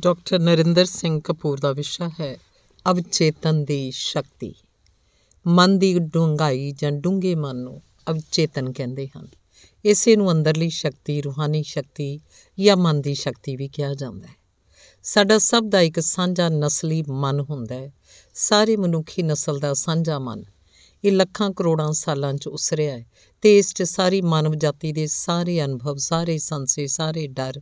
doctor Narinder Singh Kapoor ਦਾ ਵਿਸ਼ਾ ਹੈ ਅਵਚੇਤਨ ਦੀ ਸ਼ਕਤੀ ਮਨ ਦੀ ਡੂੰਘਾਈ ਜਾਂ ਡੂੰਘੇ ਮਨ ਨੂੰ ਅਵਚੇਤਨ ਕਹਿੰਦੇ ਹਨ ਇਸੇ ਨੂੰ ਅੰਦਰਲੀ ਸ਼ਕਤੀ ਰੂਹਾਨੀ ਸ਼ਕਤੀ ਜਾਂ ਮਨ ਦੀ ਸ਼ਕਤੀ ਵੀ ਕਿਹਾ ਜਾਂਦਾ ਹੈ ਸਾਡਾ ਸਭ ਦਾ ਇੱਕ ਸਾਂਝਾ ਨਸਲੀ ਮਨ ਹੁੰਦਾ ਹੈ ਸਾਰੇ ਮਨੁੱਖੀ ਨਸਲ ਦਾ ਸਾਂਝਾ ਮਨ ਇਹ ਲੱਖਾਂ ਕਰੋੜਾਂ ਸਾਲਾਂ 'ਚ ਉਸਰਿਆ ਹੈ ਤੇ ਇਸ 'ਚ ਸਾਰੀ ਮਾਨਵ ਜਾਤੀ ਦੇ ਸਾਰੇ ਅਨੁਭਵ ਸਾਰੇ ਸੰਸੇ ਸਾਰੇ ਡਰ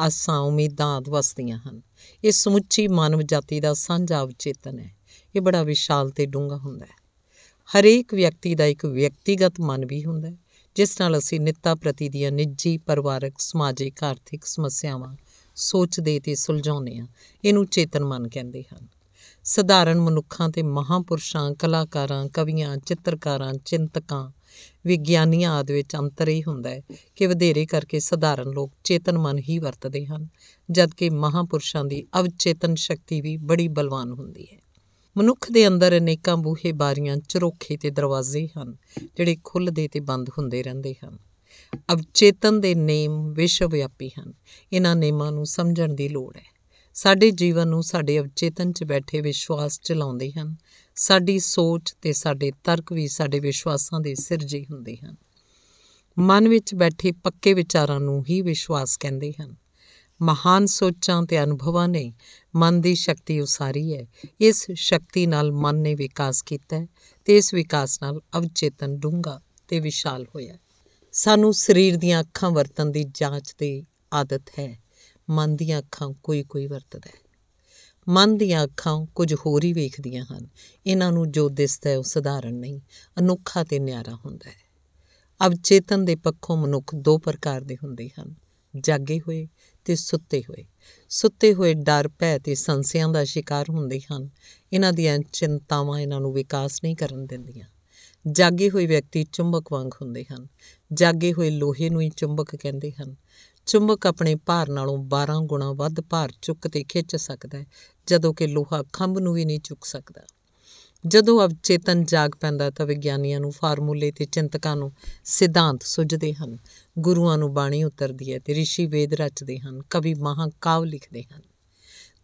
ਆਸਾਂ ਉਮੀਦਾਂ ਆਦਿ ਵਸਦੀਆਂ ਹਨ ਇਹ ਸਮੁੱਚੀ ਮਾਨਵ ਜਾਤੀ ਦਾ ਸਾਂਝਾ ਅਵਚੇਤਨ ਹੈ ਇਹ ਬੜਾ ਵਿਸ਼ਾਲ ਤੇ ਡੂੰਘਾ ਹੁੰਦਾ ਹੈ ਹਰੇਕ ਵਿਅਕਤੀ ਦਾ ਇੱਕ ਵਿਅਕਤੀਗਤ ਮਨ ਵੀ ਹੁੰਦਾ ਹੈ ਜਿਸ ਨਾਲ ਅਸੀਂ ਨਿੱਤਾ ਪ੍ਰਤੀ ਦੀਆਂ ਨਿੱਜੀ ਪਰਿਵਾਰਕ ਸਮਾਜਿਕ ਆਰਥਿਕ ਸਮੱਸਿਆਵਾਂ ਸੋਚਦੇ ਤੇ ਸੁਲਝਾਉਂਦੇ ਹਾਂ ਇਹਨੂੰ ਚੇਤਨ ਮਨ ਕਹਿੰਦੇ ਹਨ ਸਧਾਰਨ ਮਨੁੱਖਾਂ ਤੇ ਮਹਾਪੁਰਸ਼ਾਂ ਕਲਾਕਾਰਾਂ ਕਵੀਆਂ ਚਿੱਤਰਕਾਰਾਂ ਚਿੰਤਕਾਂ ਵਿਗਿਆਨੀਆਂ ਆਦਿ ਵਿੱਚ ਅੰਤਰ ਹੀ ਹੁੰਦਾ ਹੈ ਕਿ ਵਧੇਰੇ ਕਰਕੇ ਸਧਾਰਨ ਲੋਕ ਚੇਤਨ ਮਨ ਹੀ ਵਰਤਦੇ ਹਨ ਜਦਕਿ ਮਹਾਪੁਰਸ਼ਾਂ ਦੀ ਅਵਚੇਤਨ ਸ਼ਕਤੀ ਵੀ ਬੜੀ ਬਲਵਾਨ ਹੁੰਦੀ ਹੈ ਮਨੁੱਖ ਦੇ ਅੰਦਰ ਅਨੇਕਾਂ ਬੂਹੇ ਬਾਰੀਆਂ ਚਰੋਖੇ ਤੇ ਦਰਵਾਜ਼ੇ ਹਨ ਜਿਹੜੇ ਖੁੱਲਦੇ ਤੇ ਬੰਦ ਹੁੰਦੇ ਰਹਿੰਦੇ ਹਨ ਅਵਚੇਤਨ ਦੇ ਨੇਮ ਵਿਸ਼ਵ ਵਿਆਪੀ ਹਨ ਇਹਨਾਂ ਨੇਮਾਂ ਨੂੰ ਸਮਝਣ ਦੀ ਲੋੜ ਹੈ ਸਾਡੇ ਜੀਵਨ ਨੂੰ ਸਾਡੇ ਅਵਚੇਤਨ 'ਚ ਬੈਠੇ ਵਿਸ਼ਵਾਸ ਚਲਾਉਂਦੇ ਹਨ ਸਾਡੀ ਸੋਚ ਤੇ ਸਾਡੇ ਤਰਕ ਵੀ ਸਾਡੇ ਵਿਸ਼ਵਾਸਾਂ ਦੇ ਸਿਰਜੇ ਹੁੰਦੇ ਹਨ ਮਨ ਵਿੱਚ ਬੈਠੇ ਪੱਕੇ ਵਿਚਾਰਾਂ ਨੂੰ ਹੀ ਵਿਸ਼ਵਾਸ ਕਹਿੰਦੇ ਹਨ ਮਹਾਨ ਸੋਚਾਂ ਤੇ ਅਨੁਭਵਾਂ ਨੇ ਮਨ ਦੀ ਸ਼ਕਤੀ ਉਸਾਰੀ ਹੈ ਇਸ ਸ਼ਕਤੀ ਨਾਲ ਮਨ ਨੇ ਵਿਕਾਸ ਕੀਤਾ ਹੈ ਤੇ ਇਸ ਵਿਕਾਸ ਨਾਲ ਅਵਚੇਤਨ ਡੂੰਗਾ ਤੇ ਵਿਸ਼ਾਲ ਹੋਇਆ ਸਾਨੂੰ ਸਰੀਰ ਦੀਆਂ ਅੱਖਾਂ ਵਰਤਣ ਦੀ ਜਾਂਚ ਦੀ ਆਦਤ ਹੈ ਮਨ ਦੀਆਂ ਅੱਖਾਂ ਕੋਈ ਕੋਈ ਵਰਤਦਾ ਹੈ ਮਨ ਦੀਆਂ ਅੱਖਾਂ ਕੁਝ ਹੋਰ ਹੀ ਵੇਖਦੀਆਂ ਹਨ ਇਹਨਾਂ ਨੂੰ ਜੋ ਦਿਸਦਾ ਹੈ ਉਹ ਸਧਾਰਨ ਨਹੀਂ ਅਨੋਖਾ ਤੇ ਨਿਆਰਾ ਹੁੰਦਾ ਹੈ ਅਬ ਚੇਤਨ ਦੇ ਪੱਖੋਂ ਮਨੁੱਖ ਦੋ ਪ੍ਰਕਾਰ ਦੇ ਹੁੰਦੇ ਹਨ ਜਾਗੇ ਹੋਏ ਤੇ ਸੁੱਤੇ ਹੋਏ ਸੁੱਤੇ ਹੋਏ ਡਰ ਭੈ ਤੇ ਸੰਸਿਆਂ ਦਾ ਸ਼ਿਕਾਰ ਹੁੰਦੇ ਹਨ ਇਹਨਾਂ ਦੀਆਂ ਚਿੰਤਾਵਾਂ ਇਹਨਾਂ ਨੂੰ ਵਿਕਾਸ ਨਹੀਂ ਕਰਨ ਦਿੰਦੀਆਂ ਜਾਗੇ ਹੋਏ ਵਿਅਕਤੀ ਚੁੰਬਕ ਵਾਂਗ ਹੁੰਦੇ ਹਨ ਜਾਗੇ ਹੋਏ ਲੋਹੇ ਨੂੰ ਹੀ ਚੁੰਬਕ ਕਹਿੰਦੇ ਹਨ ਚੁੰਬਕ ਆਪਣੇ ਭਾਰ ਨਾਲੋਂ 12 ਗੁਣਾ ਵੱਧ ਭਾਰ ਚੁੱਕ ਤੇ ਖਿੱਚ ਸਕਦਾ ਹੈ ਜਦੋਂ ਕਿ ਲੋਹਾ ਖੰਭ ਨੂੰ ਵੀ ਨਹੀਂ ਚੁੱਕ ਸਕਦਾ ਜਦੋਂ ਅਬ ਚੇਤਨ ਜਾਗ ਪੈਂਦਾ ਤਾਂ ਵਿਗਿਆਨੀਆਂ ਨੂੰ ਫਾਰਮੂਲੇ ਤੇ ਚਿੰਤਕਾਂ ਨੂੰ ਸਿਧਾਂਤ ਸੁਝਦੇ ਹਨ ਗੁਰੂਆਂ ਨੂੰ ਬਾਣੀ ਉਤਰਦੀ ਹੈ ਤੇ ॠषि ਵੇਦ ਰਚਦੇ ਹਨ ਕਵੀ ਮਹਾਕਾਵ ਲਿਖਦੇ ਹਨ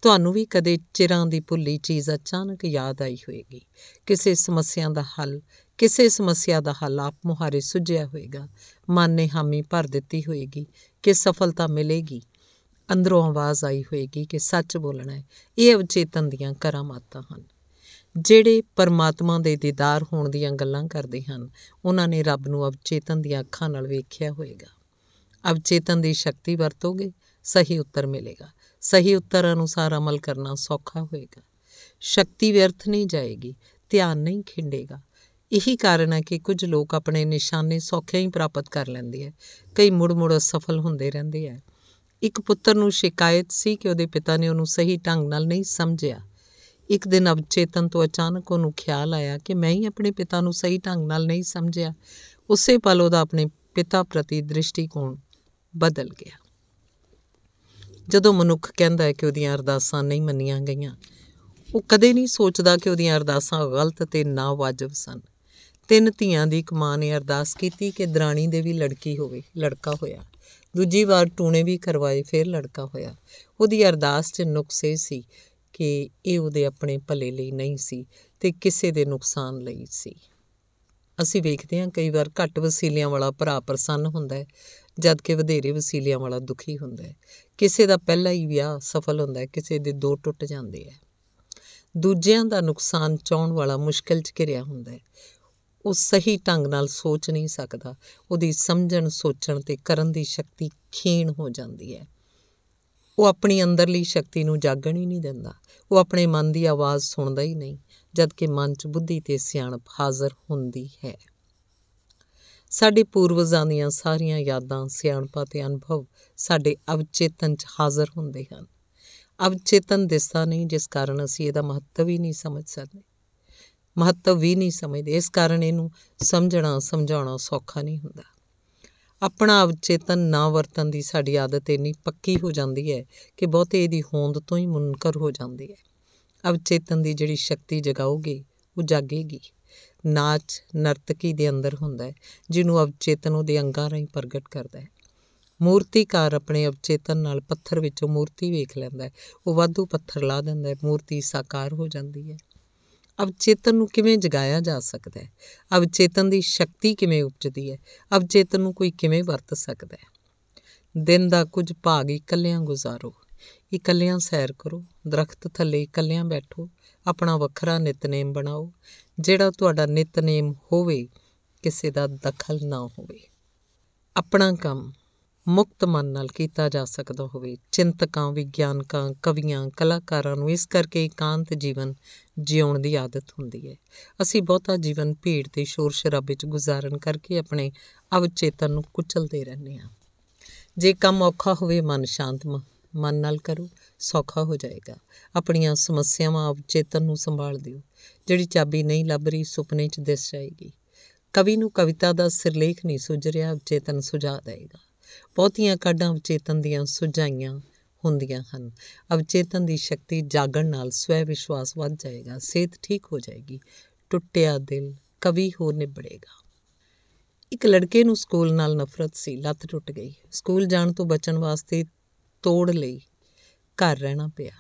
ਤੁਹਾਨੂੰ ਵੀ ਕਦੇ ਚਿਰਾਂ ਦੀ ਭੁੱਲੀ ਚੀਜ਼ ਅਚਾਨਕ ਯਾਦ ਆਈ ਹੋਵੇਗੀ ਕਿਸੇ ਸਮੱਸਿਆ ਦਾ ਹੱਲ ਕਿਸੇ ਸਮੱਸਿਆ ਦਾ ਹੱਲ ਆਪ ਮੁਹਾਰੇ ਸੁਝਿਆ ਹੋਏਗਾ ਮਨ ਨੇ ਹਾਮੀ ਭਰ ਦਿੱਤੀ ਹੋਏਗੀ ਕਿ ਸਫਲਤਾ ਮਿਲੇਗੀ ਅੰਦਰੋਂ ਆਵਾਜ਼ ਆਈ ਹੋਏਗੀ ਕਿ ਸੱਚ ਬੋਲਣਾ ਹੈ ਇਹ ਅਵਚੇਤਨ ਦੀਆਂ ਕਰਾਮਾਤਾਂ ਹਨ ਜਿਹੜੇ ਪਰਮਾਤਮਾ ਦੇ ਦੀਦਾਰ ਹੋਣ ਦੀਆਂ ਗੱਲਾਂ ਕਰਦੇ ਹਨ ਉਹਨਾਂ ਨੇ ਰੱਬ ਨੂੰ ਅਵਚੇਤਨ ਦੀਆਂ ਅੱਖਾਂ ਨਾਲ ਵੇਖਿਆ ਹੋਏਗਾ ਅਵਚੇਤਨ ਦੀ ਸ਼ਕਤੀ ਵਰਤੋਗੇ ਸਹੀ ਉੱਤਰ ਮਿਲੇਗਾ ਸਹੀ ਉੱਤਰ ਅਨੁਸਾਰ ਅਮਲ ਕਰਨਾ ਸੌਖਾ ਹੋਏਗਾ ਸ਼ਕਤੀ ਵਿਅਰਥ ਨਹੀਂ ਜਾਏਗੀ ਧਿਆਨ ਨਹੀਂ ਖਿੰਡੇਗਾ ਇਹੀ ਕਾਰਨ ਹੈ ਕਿ ਕੁਝ ਲੋਕ ਆਪਣੇ ਨਿਸ਼ਾਨੇ ਸੌਖੇ ਹੀ ਪ੍ਰਾਪਤ ਕਰ ਲੈਂਦੇ ਹੈ ਕਈ ਮੁੜ-ਮੁੜ ਅਸਫਲ ਹੁੰਦੇ ਰਹਿੰਦੇ ਹੈ ਇੱਕ ਪੁੱਤਰ ਨੂੰ ਸ਼ਿਕਾਇਤ ਸੀ ਕਿ ਉਹਦੇ ਪਿਤਾ ਨੇ ਉਹਨੂੰ ਸਹੀ ਢੰਗ ਨਾਲ ਨਹੀਂ ਸਮਝਿਆ ਇੱਕ ਦਿਨ ਅਵਚੇਤਨ ਤੋਂ ਅਚਾਨਕ ਉਹਨੂੰ ਖਿਆਲ ਆਇਆ ਕਿ ਮੈਂ ਹੀ ਆਪਣੇ ਪਿਤਾ ਨੂੰ ਸਹੀ ਢੰਗ ਨਾਲ ਨਹੀਂ ਸਮਝਿਆ ਉਸੇ ਪਲ ਉਹਦਾ ਆਪਣੇ ਪਿਤਾ ਪ੍ਰਤੀ ਦ੍ਰਿਸ਼ਟੀਕੋਣ ਬਦਲ ਗਿਆ ਜਦੋਂ ਮਨੁੱਖ ਕਹਿੰਦਾ ਹੈ ਕਿ ਉਹਦੀਆਂ ਅਰਦਾਸਾਂ ਨਹੀਂ ਮੰਨੀਆਂ ਗਈਆਂ ਉਹ ਕਦੇ ਨਹੀਂ ਸੋਚਦਾ ਕਿ ਉਹਦੀਆਂ ਅਰਦਾਸਾਂ ਗਲਤ ਤੇ ਨਾ ਵਾਜਬ ਸਨ ਤਿੰਨ ਧੀਆਂ ਦੀ ਇੱਕ ਨੇ ਅਰਦਾਸ ਕੀਤੀ ਕਿ ਦਰਾਣੀ ਦੇ ਵੀ ਲੜਕੀ ਹੋਵੇ ਲੜਕਾ ਹੋਇਆ ਦੂਜੀ ਵਾਰ ਟੂਣੇ ਵੀ ਕਰਵਾਏ ਫਿਰ ਲੜਕਾ ਹੋਇਆ ਉਹਦੀ ਅਰਦਾਸ 'ਚ ਨੁਕਸੇ ਸੀ ਕਿ ਇਹ ਉਹਦੇ ਆਪਣੇ ਭਲੇ ਲਈ ਨਹੀਂ ਸੀ ਤੇ ਕਿਸੇ ਦੇ ਨੁਕਸਾਨ ਲਈ ਸੀ ਅਸੀਂ ਵੇਖਦੇ ਹਾਂ ਕਈ ਵਾਰ ਘੱਟ ਵਸੀਲਿਆਂ ਵਾਲਾ ਭਰਾ ਪ੍ਰਸੰਨ ਹੁੰਦਾ ਹੈ ਜਦ ਕਿ ਵਧੇਰੇ ਵਸੀਲਿਆਂ ਵਾਲਾ ਦੁਖੀ ਹੁੰਦਾ ਹੈ ਕਿਸੇ ਦਾ ਪਹਿਲਾ ਹੀ ਵਿਆਹ ਸਫਲ ਹੁੰਦਾ ਹੈ ਕਿਸੇ ਦੇ ਦੋ ਟੁੱਟ ਜਾਂਦੇ ਆ ਦੂਜਿਆਂ ਦਾ ਨੁਕਸਾਨ ਚਾਹਣ ਵਾਲਾ ਮੁਸ਼ਕਲ 'ਚ ਘਿਰਿਆ ਹੁੰਦਾ ਹੈ ਉਹ ਸਹੀ ਢੰਗ ਨਾਲ ਸੋਚ ਨਹੀਂ ਸਕਦਾ ਉਹਦੀ ਸਮਝਣ ਸੋਚਣ ਤੇ ਕਰਨ ਦੀ ਸ਼ਕਤੀ ਖੀਣ ਹੋ ਜਾਂਦੀ ਹੈ ਉਹ ਆਪਣੀ ਅੰਦਰਲੀ ਸ਼ਕਤੀ ਨੂੰ ਜਾਗਣ ਹੀ ਨਹੀਂ ਦਿੰਦਾ ਉਹ ਆਪਣੇ ਮਨ ਦੀ ਆਵਾਜ਼ ਸੁਣਦਾ ਹੀ ਨਹੀਂ ਜਦ ਕਿ ਮਨ 'ਚ ਬੁੱਧੀ ਤੇ ਸਿਆਣਪ ਹਾਜ਼ਰ ਹੁੰਦੀ ਹੈ ਸਾਡੇ ਪੂਰਵਜਾਂ ਦੀਆਂ ਸਾਰੀਆਂ ਯਾਦਾਂ ਸਿਆਣਪਾਂ ਤੇ ਅਨੁਭਵ ਸਾਡੇ ਅਵਚੇਤਨ 'ਚ ਹਾਜ਼ਰ ਹੁੰਦੇ ਹਨ ਅਵਚੇਤਨ ਦਿਸਦਾ ਨਹੀਂ ਜਿਸ ਕਾਰਨ ਅਸੀਂ ਇਹਦਾ ਮਹੱਤਵ ਹੀ ਨਹੀਂ ਸਮਝ ਸਕਦੇ ਮਹੱਤਵ ਵੀ ਨਹੀਂ ਸਮਝਦੇ ਇਸ ਕਾਰਨ ਇਹਨੂੰ ਸਮਝਣਾ ਸਮਝਾਉਣਾ ਸੌਖਾ ਨਹੀਂ ਹੁੰਦਾ ਆਪਣਾ ਅਵਚੇਤਨ ਨਾ ਵਰਤਣ ਦੀ ਸਾਡੀ ਆਦਤ ਇੰਨੀ ਪੱਕੀ ਹੋ ਜਾਂਦੀ ਹੈ ਕਿ ਬਹੁਤੇ ਇਹਦੀ ਹੋਂਦ ਤੋਂ ਹੀ ਮੁਨਕਰ ਹੋ ਜਾਂਦੀ ਹੈ ਅਵਚੇਤਨ ਦੀ ਜਿਹੜੀ ਸ਼ਕਤੀ ਜਗਾਉਗੇ ਉਹ ਜਾਗੇਗੀ ਨਾਚ ਨਰਤਕੀ ਦੇ ਅੰਦਰ ਹੁੰਦਾ ਹੈ ਜਿਹਨੂੰ ਅਵਚੇਤਨ ਉਹਦੇ ਅੰਗਾਂ ਰਾਹੀਂ ਪ੍ਰਗਟ ਕਰਦਾ ਹੈ ਮੂਰਤੀਕਾਰ ਆਪਣੇ ਅਵਚੇਤਨ ਨਾਲ ਪੱਥਰ ਵਿੱਚੋਂ ਮੂਰਤੀ ਵੇਖ ਲੈਂਦਾ ਹੈ ਉਹ ਵਾਧੂ ਪੱਥਰ ਲਾ ਦਿੰਦਾ ਹੈ ਮੂਰਤੀ ਸਾਕਾਰ ਹੋ ਜਾਂਦੀ ਹੈ ਅਵਚੇਤਨ ਨੂੰ ਕਿਵੇਂ ਜਗਾਇਆ ਜਾ ਸਕਦਾ ਹੈ ਅਵਚੇਤਨ ਦੀ ਸ਼ਕਤੀ ਕਿਵੇਂ ਉਪਜਦੀ ਹੈ ਅਵਚੇਤਨ ਨੂੰ ਕੋਈ ਕਿਵੇਂ ਵਰਤ ਸਕਦਾ ਹੈ ਦਿਨ ਦਾ ਕੁਝ ਭਾਗ ਇਕੱਲਿਆਂ ਗੁਜ਼ਾਰੋ ਇਕੱਲਿਆਂ ਸੈਰ ਕਰੋ ਦਰਖਤ ਥੱਲੇ ਇਕੱਲਿਆਂ ਬੈਠੋ ਆਪਣਾ ਵੱਖਰਾ ਨਿਤਨੇਮ ਬਣਾਓ ਜਿਹੜਾ ਤੁਹਾਡਾ ਨਿਤਨੇਮ ਹੋਵੇ ਕਿਸੇ ਦਾ ਦਖਲ ਨਾ ਹੋਵੇ ਆਪਣਾ ਕੰਮ ਮੁਕਤ ਮਨ ਨਾਲ ਕੀਤਾ ਜਾ ਸਕਦਾ ਹੋਵੇ ਚਿੰਤਕਾਂ ਵਿਗਿਆਨਕਾਂ ਕਵੀਆਂ ਕਲਾਕਾਰਾਂ ਨੂੰ ਇਸ ਕਰਕੇ ਇਕਾਂਤ ਜੀਵਨ ਜਿਉਣ ਦੀ ਆਦਤ ਹੁੰਦੀ ਹੈ ਅਸੀਂ ਬਹੁਤਾ ਜੀਵਨ ਭੀੜ ਤੇ ਸ਼ੋਰ ਸ਼ਰਾਬੇ 'ਚ ਗੁਜ਼ਾਰਨ ਕਰਕੇ ਆਪਣੇ ਅਵਚੇਤਨ ਨੂੰ ਕੁਚਲਦੇ ਰਹਿੰਦੇ ਹਾਂ ਜੇ ਕੰਮ ਔਖਾ ਹੋਵੇ ਮਨ ਸ਼ਾਂਤ ਮਨ ਨਾਲ ਕਰੋ ਸੌਖਾ ਹੋ ਜਾਏਗਾ ਆਪਣੀਆਂ ਸਮੱਸਿਆਵਾਂ ਅਵਚੇਤਨ ਨੂੰ ਸੰਭਾਲ ਦਿਓ ਜਿਹੜੀ ਚਾਬੀ ਨਹੀਂ ਲੱਭ ਰਹੀ ਸੁਪਨੇ 'ਚ ਦਿਸ ਜਾਏਗੀ ਕਵੀ ਨੂੰ ਕਵਿਤਾ ਦਾ ਸਿਰਲੇਖ ਨਹੀਂ ਸੁਝ ਰਿਹਾ ਅਵਚੇਤਨ ਸੁਝਾ ਦੇਗਾ ਬਹੁਤੀਆਂ ਕਾਢਾਂ ਅਵਚੇਤਨ ਦੀਆਂ ਸੁਝਾਈਆਂ ਹੁੰਦੀਆਂ ਹਨ ਅਵਚੇਤਨ ਦੀ ਸ਼ਕਤੀ ਜਾਗਣ ਨਾਲ ਸਵੈ ਵਿਸ਼ਵਾਸ ਵੱਧ ਜਾਏਗਾ ਸਿਹਤ ਠੀਕ ਹੋ ਜਾਏਗੀ ਟੁੱਟਿਆ ਦਿਲ ਕਵੀ ਹੋ ਨਿਭੜੇਗਾ ਇੱਕ ਲੜਕੇ ਨੂੰ ਸਕੂਲ ਨਾਲ ਨਫ਼ਰਤ ਸੀ ਲੱਤ ਟੁੱਟ ਗਈ ਸਕੂਲ ਜਾਣ ਤੋਂ ਬਚਣ ਵਾਸਤੇ ਤੋੜ ਲਈ ਘਰ ਰਹਿਣਾ ਪਿਆ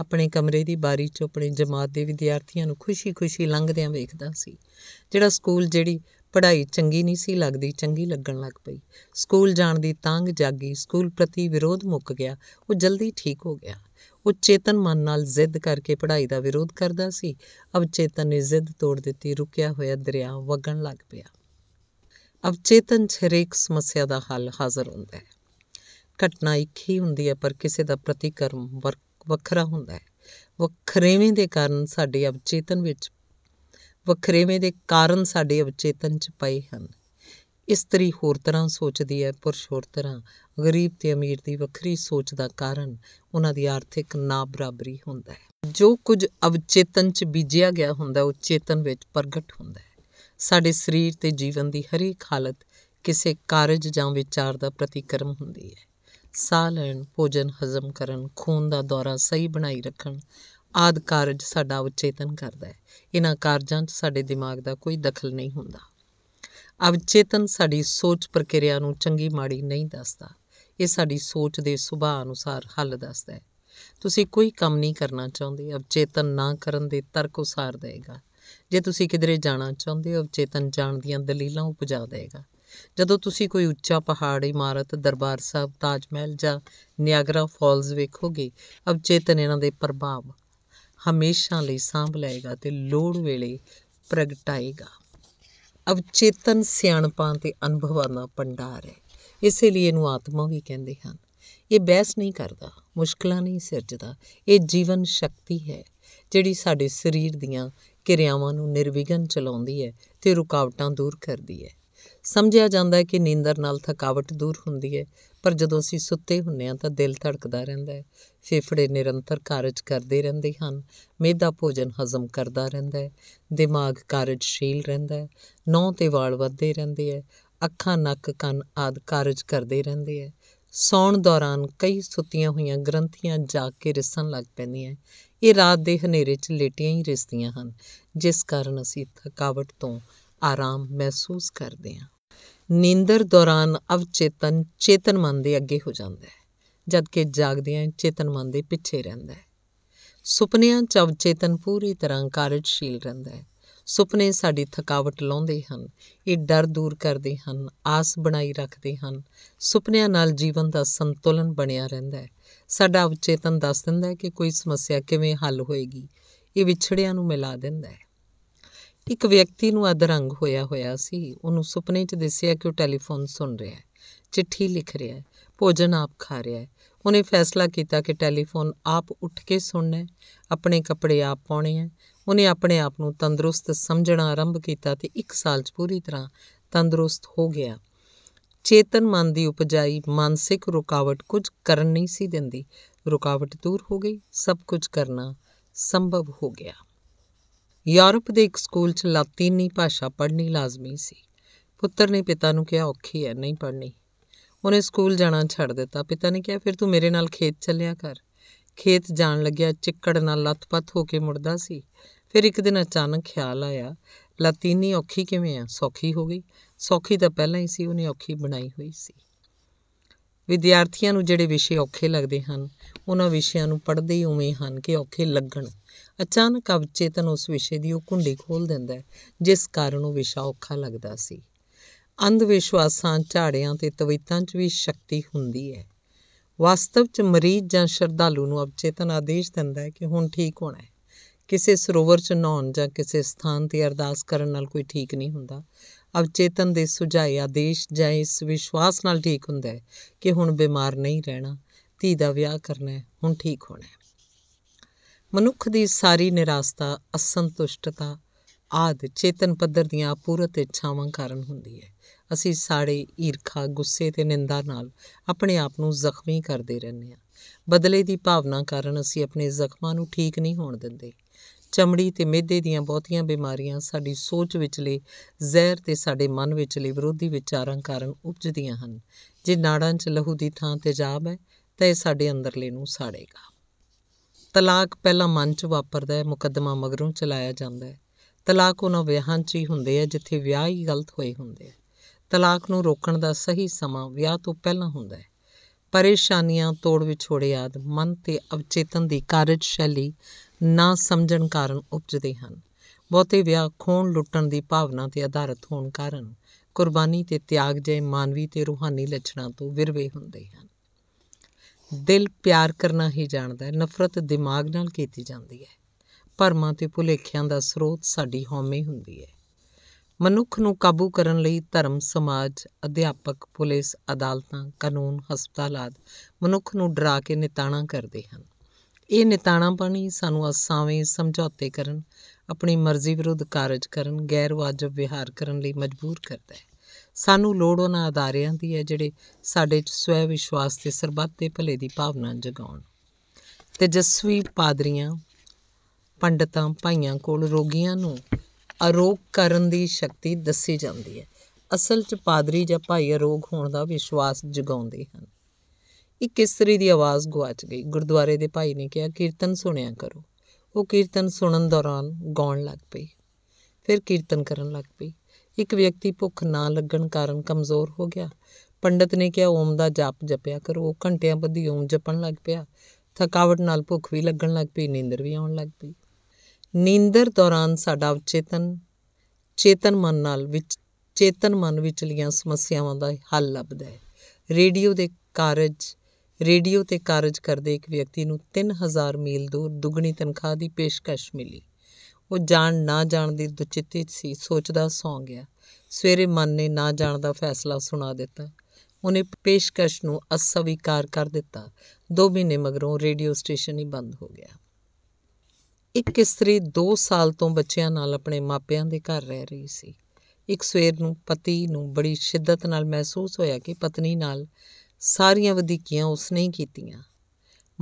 ਆਪਣੇ ਕਮਰੇ ਦੀ ਬਾਰੀ 'ਚ ਆਪਣੇ ਜਮਾਤ ਦੇ ਵਿਦਿਆਰਥੀਆਂ ਨੂੰ ਖੁਸ਼ੀ-ਖੁਸ਼ੀ ਲੰਘਦਿਆਂ ਵੇਖਦਾ ਸੀ ਜਿਹੜਾ ਸਕੂਲ ਜਿਹੜੀ ਪੜ੍ਹਾਈ ਚੰਗੀ ਨਹੀਂ ਸੀ ਲੱਗਦੀ ਚੰਗੀ ਲੱਗਣ ਲੱਗ ਪਈ ਸਕੂਲ ਜਾਣ ਦੀ ਤੰਗ ਜਾਗੀ ਸਕੂਲ ਪ੍ਰਤੀ ਵਿਰੋਧ ਮੁੱਕ ਗਿਆ ਉਹ ਜਲਦੀ ਠੀਕ ਹੋ ਗਿਆ ਉਹ ਚੇਤਨ ਮਨ ਨਾਲ ਜ਼ਿੱਦ ਕਰਕੇ ਪੜ੍ਹਾਈ ਦਾ ਵਿਰੋਧ ਕਰਦਾ ਸੀ ਅਬ ਚੇਤਨ ਨੇ ਜ਼ਿੱਦ ਤੋੜ ਦਿੱਤੀ ਰੁਕਿਆ ਹੋਇਆ ਦਰਿਆ ਵਗਣ ਲੱਗ ਪਿਆ ਅਬ ਚੇਤਨ ਛਰੇਕ ਸਮੱਸਿਆ ਦਾ ਹੱਲ ਹਾਜ਼ਰ ਹੁੰਦਾ ਹੈ ਘਟਨਾ ਇੱਕ ਹੀ ਹੁੰਦੀ ਹੈ ਪਰ ਕਿਸੇ ਦਾ ਪ੍ਰਤੀਕਰਮ ਵੱਖਰਾ ਹੁੰਦਾ ਹੈ ਵੱਖਰੇਵੇਂ ਦੇ ਕਾਰਨ ਸਾਡੇ ਚੇਤਨ ਵਿੱਚ ਵਖਰੇਵੇਂ ਦੇ ਕਾਰਨ ਸਾਡੇ ਅਵਚੇਤਨ 'ਚ ਪਏ ਹਨ ਇਸਤਰੀ ਹੋਰ ਤਰ੍ਹਾਂ ਸੋਚਦੀ ਹੈ ਪੁਰਸ਼ ਹੋਰ ਤਰ੍ਹਾਂ ਗਰੀਬ ਤੇ ਅਮੀਰ ਦੀ ਵੱਖਰੀ ਸੋਚ ਦਾ ਕਾਰਨ ਉਹਨਾਂ ਦੀ ਆਰਥਿਕ ਨਾ ਬਰਾਬਰੀ ਹੁੰਦਾ ਹੈ ਜੋ ਕੁਝ ਅਵਚੇਤਨ 'ਚ ਬੀਜਿਆ ਗਿਆ ਹੁੰਦਾ ਉਹ ਚੇਤਨ ਵਿੱਚ ਪ੍ਰਗਟ ਹੁੰਦਾ ਹੈ ਸਾਡੇ ਸਰੀਰ ਤੇ ਜੀਵਨ ਦੀ ਹਰੇਕ ਹਾਲਤ ਕਿਸੇ ਕਾਰਜ ਜਾਂ ਵਿਚਾਰ ਦਾ ਪ੍ਰਤੀਕਰਮ ਹੁੰਦੀ ਹੈ ਸਾਹ ਲੈਣ ਭੋਜਨ ਹਜ਼ਮ ਕਰਨ ਖੂਨ ਦਾ ਦੌਰਾ ਸਹੀ ਬਣਾਈ ਰੱਖਣ ਆਦ ਕਾਰਜ ਸਾਡਾ ਉਚੇਤਨ ਕਰਦਾ ਹੈ ਇਹਨਾਂ ਕਾਰਜਾਂ 'ਚ ਸਾਡੇ ਦਿਮਾਗ ਦਾ ਕੋਈ ਦਖਲ ਨਹੀਂ ਹੁੰਦਾ ਅਵਚੇਤਨ ਸਾਡੀ ਸੋਚ ਪ੍ਰਕਿਰਿਆ ਨੂੰ ਚੰਗੀ ਮਾੜੀ ਨਹੀਂ ਦੱਸਦਾ ਇਹ ਸਾਡੀ ਸੋਚ ਦੇ ਸੁਭਾਅ ਅਨੁਸਾਰ ਹੱਲ ਦੱਸਦਾ ਹੈ ਤੁਸੀਂ ਕੋਈ ਕੰਮ ਨਹੀਂ ਕਰਨਾ ਚਾਹੁੰਦੇ ਅਵਚੇਤਨ ਨਾ ਕਰਨ ਦੇ ਤਰਕ ਉਸਾਰ ਦੇਗਾ ਜੇ ਤੁਸੀਂ ਕਿਧਰੇ ਜਾਣਾ ਚਾਹੁੰਦੇ ਹੋ ਅਵਚੇਤਨ ਜਾਣ ਦੀਆਂ ਦਲੀਲਾਂ ਉਪਜਾ ਦੇਗਾ ਜਦੋਂ ਤੁਸੀਂ ਕੋਈ ਉੱਚਾ ਪਹਾੜ ਇਮਾਰਤ ਦਰਬਾਰ ਸਾਹਿਬ ਤਾਜ ਮਹਿਲ ਜਾਂ ਨਿਆਗਰਾ ਫਾਲਸ ਵੇਖੋਗੇ ਅਵਚੇਤਨ ਇਹਨਾਂ ਦੇ ਪ੍ਰਭਾਵ ਹਮੇਸ਼ਾ ਲਈ ਸਾਂਭ ਲਏਗਾ ਤੇ ਲੋੜ ਵੇਲੇ ਪ੍ਰਗਟਾਏਗਾ ਅਵਚੇਤਨ ਸਿਆਣਪਾਂ ਤੇ ਅਨੁਭਵਾਂ ਦਾ ਭੰਡਾਰ ਹੈ ਇਸੇ ਲਈ ਇਹਨੂੰ ਆਤਮਾ ਵੀ ਕਹਿੰਦੇ ਹਨ ਇਹ ਬਹਿਸ ਨਹੀਂ ਕਰਦਾ ਮੁਸ਼ਕਲਾਂ ਨਹੀਂ ਸਿਰਜਦਾ ਇਹ ਜੀਵਨ ਸ਼ਕਤੀ ਹੈ ਜਿਹੜੀ ਸਾਡੇ ਸਰੀਰ ਦੀਆਂ ਕਿਰਿਆਵਾਂ ਨੂੰ ਨਿਰਵਿਘਨ ਚਲਾਉਂਦੀ ਹੈ ਤੇ ਰੁਕਾਵਟਾਂ ਦੂਰ ਕਰਦੀ ਹੈ ਸਮਝਿਆ ਜਾਂਦਾ ਹੈ ਕਿ ਨੀਂਦਰ ਨਾਲ ਥਕਾਵਟ ਦੂਰ ਹੁੰਦੀ ਹੈ ਪਰ ਜਦੋਂ ਅਸੀਂ ਸੁੱਤੇ ਹੁੰਨੇ ਆ ਤਾਂ ਦਿਲ ਧੜਕਦਾ ਰਹਿੰਦਾ ਹੈ ਫੇਫੜੇ ਨਿਰੰਤਰ ਕਾਰਜ ਕਰਦੇ ਰਹਿੰਦੇ ਹਨ ਮੇਦਾ ਭੋਜਨ ਹਜ਼ਮ ਕਰਦਾ ਰਹਿੰਦਾ ਹੈ ਦਿਮਾਗ ਕਾਰਜਸ਼ੀਲ ਰਹਿੰਦਾ ਹੈ ਨੌਂ ਤੇ ਵਾਲ ਵੱਧਦੇ ਰਹਿੰਦੇ ਹੈ ਅੱਖਾਂ ਨੱਕ ਕੰਨ ਆਦ ਕਾਰਜ ਕਰਦੇ ਰਹਿੰਦੇ ਹੈ ਸੌਣ ਦੌਰਾਨ ਕਈ ਸੁੱਤੀਆਂ ਹੋਈਆਂ ਗ੍ਰੰਥੀਆਂ ਜਾ ਕੇ ਰਿਸਣ ਲੱਗ ਪੈਂਦੀਆਂ ਇਹ ਰਾਤ ਦੇ ਹਨੇਰੇ 'ਚ ਲੇਟੀਆਂ ਹੀ ਰਿਸਦੀਆਂ ਹਨ ਜਿਸ ਕਾਰਨ ਅਸੀਂ ਥਕਾਵਟ ਤੋਂ ਆਰਾਮ ਮਹਿਸੂਸ ਕਰਦੇ ਹਾਂ ਨੀਂਦਰ ਦੌਰਾਨ ਅਵਚੇਤਨ ਚੇਤਨ ਮਨ ਦੇ ਅੱਗੇ ਹੋ ਜਾਂਦਾ ਹੈ ਜਦਕਿ ਜਾਗਦਿਆਂ ਚੇਤਨ ਮਨ ਦੇ ਪਿੱਛੇ ਰਹਿੰਦਾ ਹੈ ਸੁਪਨਿਆਂ 'ਚ ਅਵਚੇਤਨ ਪੂਰੀ ਤਰ੍ਹਾਂ ਕਾਰਜਸ਼ੀਲ ਰਹਿੰਦਾ ਹੈ ਸੁਪਨੇ ਸਾਡੀ ਥਕਾਵਟ ਲਾਉਂਦੇ ਹਨ ਇਹ ਡਰ ਦੂਰ ਕਰਦੇ ਹਨ ਆਸ ਬਣਾਈ ਰੱਖਦੇ ਹਨ ਸੁਪਨਿਆਂ ਨਾਲ ਜੀਵਨ ਦਾ ਸੰਤੁਲਨ ਬਣਿਆ ਰਹਿੰਦਾ ਹੈ ਸਾਡਾ ਅਵਚੇਤਨ ਦੱਸ ਦਿੰਦਾ ਹੈ ਕਿ ਕੋਈ ਸਮੱਸਿਆ ਕਿਵੇਂ ਹੱਲ ਹੋਏਗੀ ਇਹ ਵਿਛੜਿਆਂ ਨੂੰ ਮਿਲਾ ਦਿੰਦਾ ਹੈ ਇੱਕ ਵਿਅਕਤੀ ਨੂੰ ਅਧਰੰਗ ਹੋਇਆ ਹੋਇਆ ਸੀ ਉਹਨੂੰ ਸੁਪਨੇ 'ਚ ਦਿਸਿਆ ਕਿ ਉਹ ਟੈਲੀਫੋਨ ਸੁਣ ਰਿਹਾ ਹੈ ਚਿੱਠੀ ਲਿਖ ਰਿਹਾ ਹੈ ਭੋਜਨ ਆਪ ਖਾ ਰਿਹਾ ਹੈ ਉਹਨੇ ਫੈਸਲਾ ਕੀਤਾ ਕਿ ਟੈਲੀਫੋਨ ਆਪ ਉੱਠ ਕੇ ਸੁਣਨਾ ਹੈ ਆਪਣੇ ਕੱਪੜੇ ਆਪ ਪਾਉਣੇ ਹੈ ਉਹਨੇ ਆਪਣੇ ਆਪ ਨੂੰ ਤੰਦਰੁਸਤ ਸਮਝਣਾ ਆਰੰਭ ਕੀਤਾ ਤੇ 1 ਸਾਲ 'ਚ ਪੂਰੀ ਤਰ੍ਹਾਂ ਤੰਦਰੁਸਤ ਹੋ ਗਿਆ ਚੇਤਨ ਮਨ ਦੀ ਉਪਜਾਈ ਮਾਨਸਿਕ ਰੁਕਾਵਟ ਕੁਝ ਕਰਨ ਨਹੀਂ ਸੀ ਦਿੰਦੀ ਰੁਕਾਵਟ ਦੂਰ ਹੋ ਗਈ ਸਭ ਕੁਝ ਕਰਨਾ ਸੰਭਵ ਹੋ ਗਿਆ ਯੂਰਪ ਦੇ ਇੱਕ ਸਕੂਲ 'ਚ ਲਾਤੀਨੀ ਭਾਸ਼ਾ ਪੜ੍ਹਨੀ ਲਾਜ਼ਮੀ ਸੀ ਪੁੱਤਰ ਨੇ ਪਿਤਾ ਨੂੰ ਕਿਹਾ ਔਖੀ ਐ ਨਹੀਂ ਪੜ੍ਹਨੀ ਉਹਨੇ ਸਕੂਲ ਜਾਣਾ ਛੱਡ ਦਿੱਤਾ ਪਿਤਾ ਨੇ ਕਿਹਾ ਫਿਰ ਤੂੰ ਮੇਰੇ ਨਾਲ ਖੇਤ ਚੱਲਿਆ ਕਰ ਖੇਤ ਜਾਣ ਲੱਗਿਆ ਚਿੱਕੜ ਨਾਲ ਲੱਤਪੱਤ ਹੋ ਕੇ ਮੁੜਦਾ ਸੀ ਫਿਰ ਇੱਕ ਦਿਨ ਅਚਾਨਕ ਖਿਆਲ ਆਇਆ ਲਾਤੀਨੀ ਔਖੀ ਕਿਵੇਂ ਆ ਸੌਖੀ ਹੋ ਗਈ ਸੌਖੀ ਤਾਂ ਪਹਿਲਾਂ ਹੀ ਸੀ ਉਹਨੇ ਔਖੀ ਬਣਾਈ ਹੋਈ ਸੀ ਵਿਦਿਆਰਥੀਆਂ ਨੂੰ ਜਿਹੜੇ ਵਿਸ਼ੇ ਔਖੇ ਲੱਗਦੇ ਹਨ ਉਹਨਾਂ ਵਿਸ਼ਿਆਂ ਨੂੰ ਪੜ੍ਹਦੇ ਹੀ ਉਵੇਂ ਹਨ ਕਿ ਔਖੇ ਲੱਗਣ ਅਚਾਨਕ ਅਵਚੇਤਨ ਉਸ ਵਿਸ਼ੇ ਦੀ ਉਹ ਕੁੰਡੀ ਖੋਲ ਦਿੰਦਾ ਹੈ ਜਿਸ ਕਾਰਨ ਉਹ ਵਿਸ਼ਾ ਔਖਾ ਲੱਗਦਾ ਸੀ ਅੰਧ ਵਿਸ਼ਵਾਸਾਂ ਝਾੜਿਆਂ ਤੇ ਤਵੀਤਾਂ 'ਚ ਵੀ ਸ਼ਕਤੀ ਹੁੰਦੀ ਹੈ ਵਾਸਤਵ 'ਚ ਮਰੀਜ਼ ਜਾਂ ਸ਼ਰਧਾਲੂ ਨੂੰ ਅਵਚੇਤਨ ਆਦੇਸ਼ ਦਿੰਦਾ ਹੈ ਕਿ ਹੁਣ ਠੀਕ ਹੋਣਾ ਹੈ ਕਿਸੇ ਸਰੋਵਰ 'ਚ ਨਹਾਉਣ ਜਾਂ ਕਿਸੇ ਸਥਾਨ ਤੇ ਅਰਦਾਸ ਕਰਨ ਨਾਲ ਕੋਈ ਠੀਕ ਨਹੀਂ ਹੁੰਦਾ ਅਵਚੇਤਨ ਦੇ ਸੁਝਾਏ ਆਦੇਸ਼ ਜਾਂ ਇਸ ਵਿਸ਼ਵਾਸ ਨਾਲ ਠੀਕ ਹੁੰਦਾ ਹੈ ਕਿ ਹੁਣ ਬਿਮਾਰ ਨਹੀਂ ਰਹਿਣਾ ਧੀ ਦਾ ਵਿਆਹ ਕਰਨਾ ਹੈ ਹੁਣ ਠੀਕ ਹੋਣਾ ਹੈ ਮਨੁੱਖ ਦੀ ਸਾਰੀ ਨਿਰਾਸਤਾ ਅਸੰਤੁਸ਼ਟਤਾ ਆਦ ਚੇਤਨ ਪੱਧਰ ਦੀਆਂ ਅਪੂਰਤ ਇੱਛਾਵਾਂ ਕਾਰਨ ਹੁੰਦੀ ਹੈ ਅਸੀਂ ਸਾੜੇ ਈਰਖਾ ਗੁੱਸੇ ਤੇ ਨਿੰਦਾ ਨਾਲ ਆਪਣੇ ਆਪ ਨੂੰ ਜ਼ਖਮੀ ਕਰਦੇ ਰਹਿੰਦੇ ਹਾਂ ਬਦਲੇ ਦੀ ਭਾਵਨਾ ਕਾਰਨ ਅਸੀਂ ਆਪਣੇ ਜ਼ਖਮਾਂ ਨੂੰ ਠੀਕ ਨਹੀਂ ਹੋਣ ਦਿੰਦੇ ਚਮੜੀ ਤੇ ਮਿਹਦੇ ਦੀਆਂ ਬਹੁਤੀਆਂ ਬਿਮਾਰੀਆਂ ਸਾਡੀ ਸੋਚ ਵਿੱਚਲੇ ਜ਼ਹਿਰ ਤੇ ਸਾਡੇ ਮਨ ਵਿੱਚਲੇ ਵਿਰੋਧੀ ਵਿਚਾਰਾਂ ਕਾਰਨ ਉਪਜਦੀਆਂ ਹਨ ਜੇ ਨਾੜਾਂ 'ਚ ਲਹੂ ਦੀ ਥਾਂ ਤੇਜ਼ਾਬ ਹੈ ਤਾਂ ਇਹ ਸਾਡੇ ਅੰਦਰਲੇ ਨੂੰ ਸਾੜੇਗਾ ਤਲਾਕ ਪਹਿਲਾਂ ਮਨ 'ਚ ਵਾਪਰਦਾ ਹੈ ਮੁਕੱਦਮਾ ਮਗਰੋਂ ਚਲਾਇਆ ਜਾਂਦਾ ਹੈ ਤਲਾਕ ਉਹਨਾਂ ਵਿਆਹਾਂ 'ਚ ਹੀ ਹੁੰਦੇ ਆ ਜਿੱਥੇ ਵਿਆਹ ਹੀ ਗਲਤ ਹੋਏ ਹੁੰਦੇ ਆ ਤਲਾਕ ਨੂੰ ਰੋਕਣ ਦਾ ਸਹੀ ਸਮਾਂ ਵਿਆਹ ਤੋਂ ਪਹਿਲਾਂ ਹੁੰਦਾ ਹੈ ਪਰੇਸ਼ਾਨੀਆਂ ਤੋੜ ਵਿਛੋੜੇ ਆਦ ਮਨ ਤੇ ਅਵਚੇਤਨ ਦੀ ਕਾਰਜ ਸ਼ੈਲੀ ਨਾ ਸਮਝਣ ਕਾਰਨ ਉਪਜਦੇ ਹਨ ਬਹੁਤੇ ਵਿਆਹ ਖੋਣ ਲੁੱਟਣ ਦੀ ਭਾਵਨਾ ਤੇ ਆਧਾਰਿਤ ਹੋਣ ਕਾਰਨ ਕੁਰਬਾਨੀ ਤੇ ਤਿਆਗ ਜੇ ਮਾਨਵੀ ਤੇ ਰੂਹਾਨੀ ਲੱਛਣਾਂ ਤੋਂ ਵਿਰਵੇ ਹੁੰਦੇ ਹਨ ਦਿਲ ਪਿਆਰ ਕਰਨਾ ਹੀ ਜਾਣਦਾ ਹੈ ਨਫ਼ਰਤ ਦਿਮਾਗ ਨਾਲ ਕੀਤੀ ਜਾਂਦੀ ਹੈ ਭਰਮਾਂ ਤੇ ਭੁਲੇਖਿਆਂ ਦਾ ਸਰੋਤ ਸਾਡੀ ਹਉਮੈ ਹੁੰਦੀ ਹੈ ਮਨੁੱਖ ਨੂੰ ਕਾਬੂ ਕਰਨ ਲਈ ਧਰਮ ਸਮਾਜ ਅਧਿਆਪਕ ਪੁਲਿਸ ਅਦਾਲਤਾਂ ਕਾਨੂੰਨ ਹਸਪਤਾਲ ਆਦਿ ਮਨੁੱਖ ਨੂੰ ਡਰਾ ਕੇ ਨਿਤਾਣਾ ਕਰਦੇ ਹਨ ਇਹ ਨਿਤਾਣਾ ਪਾਣੀ ਸਾਨੂੰ ਅਸਾਵੇਂ ਸਮਝੌਤੇ ਕਰਨ ਆਪਣੀ ਮਰਜ਼ੀ ਵਿਰੁੱਧ ਕਾਰਜ ਕਰਨ ਗੈਰ ਵਾਜਬ ਵਿਹਾਰ ਕਰਨ ਲਈ ਮਜਬੂਰ ਕਰਦਾ ਹੈ ਸਾਨੂੰ ਲੋੜ ਉਹਨਾਂ ਅਦਾਰਿਆਂ ਦੀ ਹੈ ਜਿਹੜੇ ਸਾਡੇ 'ਚ ਸਵੈ ਵਿਸ਼ਵਾਸ ਤੇ ਸਰਬੱਤ ਦੇ ਭਲੇ ਦੀ ਭਾਵਨਾ ਜਗਾਉਣ ਤੇਜਸਵੀ ਪਾਦਰੀਆਂ ਪੰਡਤਾਂ ਭਾਈਆਂ ਕੋਲ ਰੋਗੀਆਂ ਨੂੰ ਅਰੋਗ ਕਰਨ ਦੀ ਸ਼ਕਤੀ ਦੱਸੀ ਜਾਂਦੀ ਹੈ ਅਸਲ 'ਚ ਪਾਦਰੀ ਜਾਂ ਭਾਈ ਅਰੋਗ ਹੋਣ ਦਾ ਵਿਸ਼ਵਾਸ ਜਗਾਉਂਦੇ ਹਨ ਇੱਕ ਇਸਤਰੀ ਦੀ ਆਵਾਜ਼ ਗਵਾਚ ਗਈ ਗੁਰਦੁਆਰੇ ਦੇ ਭਾਈ ਨੇ ਕਿਹਾ ਕੀਰਤਨ ਸੁਣਿਆ ਕਰੋ ਉਹ ਕੀਰਤਨ ਸੁਣਨ ਦੌਰਾਨ ਗਾਉਣ ਲੱਗ ਪਈ ਫਿਰ ਕੀਰਤਨ ਕਰਨ ਲੱਗ ਪਈ ਇੱਕ ਵਿਅਕਤੀ ਭੁੱਖ ਨਾ ਲੱਗਣ ਕਾਰਨ ਕਮਜ਼ੋਰ ਹੋ ਗਿਆ ਪੰਡਤ ਨੇ ਕਿਹਾ ਓਮ ਦਾ ਜਾਪ ਜਪਿਆ ਕਰੋ ਉਹ ਘੰਟਿਆਂ ਬੱਧੀ ਓਮ ਜਪਣ ਲੱਗ ਪਿਆ ਥਕਾਵਟ ਨਾਲ ਭੁੱਖ ਵੀ ਲੱਗਣ ਲੱਗ ਪਈ ਨੀਂਦਰ ਵੀ ਆਉਣ ਲੱਗ ਪਈ ਨੀਂਦਰ ਦੌਰਾਨ ਸਾਡਾ ਉਚੇਤਨ ਚੇਤਨ ਮਨ ਨਾਲ ਵਿੱਚ ਚੇਤਨ ਮਨ ਲੀਆਂ ਸਮੱਸਿਆਵਾਂ ਦਾ ਹੱਲ ਲੱਭਦਾ ਹੈ ਰੇਡੀਓ ਦੇ ਕਾਰਜ ਰੇਡੀਓ ਤੇ ਕਾਰਜ ਕਰਦੇ ਇੱਕ ਵਿਅਕਤੀ ਨੂੰ 3000 ਮੀਲ ਦੂਰ ਦੁੱਗਣੀ ਤਨਖਾਹ ਦੀ ਪੇਸ਼ਕਸ਼ ਮਿਲੀ ਉਹ ਜਾਣ ਨਾ ਜਾਣ ਦੀ ਦੁਚਿੱਤੀ ਸੀ ਸੋਚਦਾ ਸੌਂ ਗਿਆ ਸਵੇਰੇ ਮਨ ਨੇ ਨਾ ਜਾਣ ਦਾ ਫੈਸਲਾ ਸੁਣਾ ਦਿੱਤਾ ਉਹਨੇ ਪੇਸ਼ਕਸ਼ ਨੂੰ ਅਸਵੀਕਾਰ ਕਰ ਦਿੱਤਾ 2 ਮਹੀਨੇ ਮਗਰੋਂ ਰੇਡੀਓ ਸਟੇਸ਼ਨ ਹੀ ਬੰਦ ਹੋ ਗਿਆ ਇੱਕ ਇਸਤਰੀ 2 ਸਾਲ ਤੋਂ ਬੱਚਿਆਂ ਨਾਲ ਆਪਣੇ ਮਾਪਿਆਂ ਦੇ ਘਰ ਰਹਿ ਰਹੀ ਸੀ ਇੱਕ ਸਵੇਰ ਨੂੰ ਪਤੀ ਨੂੰ ਬੜੀ ਸ਼ਿੱਦਤ ਨਾਲ ਮਹਿਸੂਸ ਹੋਇਆ ਕਿ ਪਤਨੀ ਨਾਲ ਸਾਰੀਆਂ ਵਧੀਕੀਆਂ ਉਸਨੇ ਹੀ ਕੀਤੀਆਂ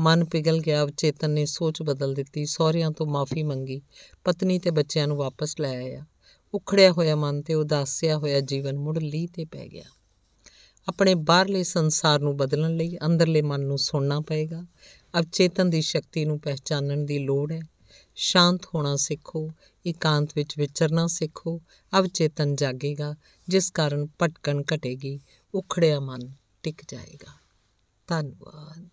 ਮਨ ਪਿਗਲ ਗਿਆ ਅਵਚੇਤਨ ਨੇ ਸੋਚ ਬਦਲ ਦਿੱਤੀ ਸਹੁਰਿਆਂ ਤੋਂ ਮਾਫੀ ਮੰਗੀ ਪਤਨੀ ਤੇ ਬੱਚਿਆਂ ਨੂੰ ਵਾਪਸ ਲੈ ਆਇਆ ਉਖੜਿਆ ਹੋਇਆ ਮਨ ਤੇ ਉਦਾਸਿਆ ਹੋਇਆ ਜੀਵਨ ਮੁੜ ਲੀਹ ਤੇ ਪੈ ਗਿਆ ਆਪਣੇ ਬਾਹਰਲੇ ਸੰਸਾਰ ਨੂੰ ਬਦਲਣ ਲਈ ਅੰਦਰਲੇ ਮਨ ਨੂੰ ਸੁਣਨਾ ਪਏਗਾ ਅਵਚੇਤਨ ਦੀ ਸ਼ਕਤੀ ਨੂੰ ਪਹਿਚਾਨਣ ਦੀ ਲੋੜ ਹੈ ਸ਼ਾਂਤ ਹੋਣਾ ਸਿੱਖੋ ਇਕਾਂਤ ਵਿੱਚ ਵਿਚਰਨਾ ਸਿੱਖੋ ਅਵਚੇਤਨ ਜਾਗੇਗਾ ਜਿਸ ਕਾਰਨ ਪਟਕਣ ਘਟੇਗੀ ਉਖੜਿਆ ਮਨ ਟਿਕ ਜਾਏਗਾ ਧੰਨਵਾਦ